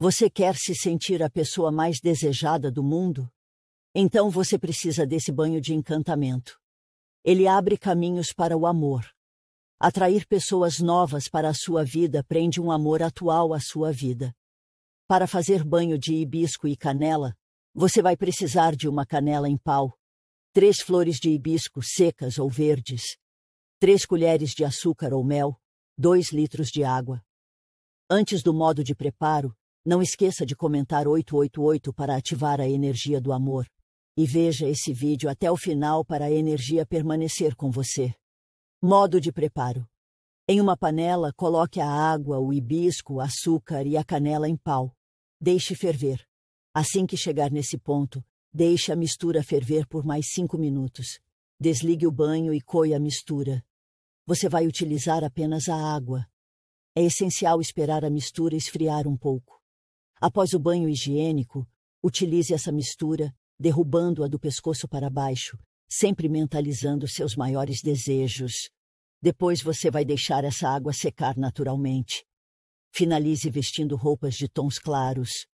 Você quer se sentir a pessoa mais desejada do mundo? Então você precisa desse banho de encantamento. Ele abre caminhos para o amor. Atrair pessoas novas para a sua vida prende um amor atual à sua vida. Para fazer banho de hibisco e canela, você vai precisar de uma canela em pau, três flores de hibisco secas ou verdes, três colheres de açúcar ou mel, dois litros de água. Antes do modo de preparo, não esqueça de comentar 888 para ativar a energia do amor. E veja esse vídeo até o final para a energia permanecer com você. Modo de preparo: Em uma panela, coloque a água, o hibisco, o açúcar e a canela em pau. Deixe ferver. Assim que chegar nesse ponto, deixe a mistura ferver por mais 5 minutos. Desligue o banho e coe a mistura. Você vai utilizar apenas a água. É essencial esperar a mistura esfriar um pouco. Após o banho higiênico, utilize essa mistura, derrubando-a do pescoço para baixo, sempre mentalizando seus maiores desejos. Depois você vai deixar essa água secar naturalmente. Finalize vestindo roupas de tons claros,